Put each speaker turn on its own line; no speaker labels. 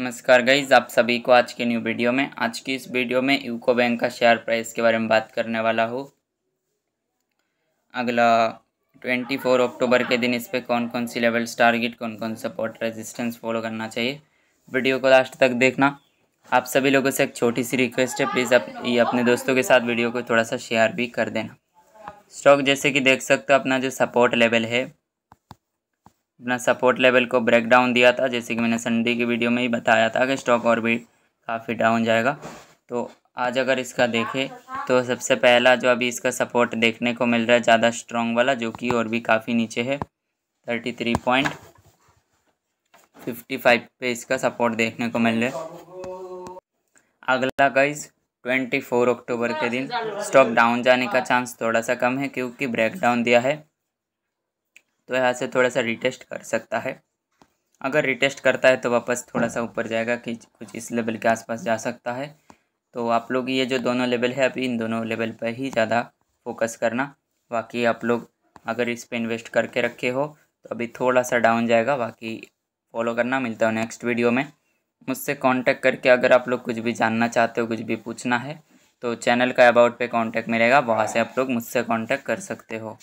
नमस्कार गाइज आप सभी को आज के न्यू वीडियो में आज की इस वीडियो में यूको बैंक का शेयर प्राइस के बारे में बात करने वाला हूँ अगला 24 अक्टूबर के दिन इस पर कौन कौन सी लेवल्स टारगेट कौन कौन सपोर्ट रेजिस्टेंस फॉलो करना चाहिए वीडियो को लास्ट तक देखना आप सभी लोगों से एक छोटी सी रिक्वेस्ट है प्लीज़ आप ये अपने दोस्तों के साथ वीडियो को थोड़ा सा शेयर भी कर देना स्टॉक जैसे कि देख सकते हो अपना जो सपोर्ट लेवल है अपना सपोर्ट लेवल को ब्रेक डाउन दिया था जैसे कि मैंने संडे की वीडियो में ही बताया था कि स्टॉक और भी काफ़ी डाउन जाएगा तो आज अगर इसका देखें तो सबसे पहला जो अभी इसका सपोर्ट देखने को मिल रहा है ज़्यादा स्ट्रॉन्ग वाला जो कि और भी काफ़ी नीचे है thirty three point fifty five पे इसका सपोर्ट देखने को मिल रहा है अगला गाइज ट्वेंटी फोर अक्टूबर के दिन स्टॉक डाउन जाने का चांस थोड़ा सा कम है क्योंकि ब्रेक डाउन दिया है तो यहाँ से थोड़ा सा रिटेस्ट कर सकता है अगर रिटेस्ट करता है तो वापस थोड़ा सा ऊपर जाएगा कि कुछ इस लेवल के आसपास जा सकता है तो आप लोग ये जो दोनों लेवल है अभी इन दोनों लेवल पर ही ज़्यादा फोकस करना बाकी आप लोग अगर इस पर इन्वेस्ट करके रखे हो तो अभी थोड़ा सा डाउन जाएगा बाकी फॉलो करना मिलता हो नेक्स्ट वीडियो में मुझसे कांटेक्ट करके अगर आप लोग कुछ भी जानना चाहते हो कुछ भी पूछना है तो चैनल का अबाउट पे कांटेक्ट मिलेगा वहाँ से आप लोग मुझसे कांटेक्ट कर सकते हो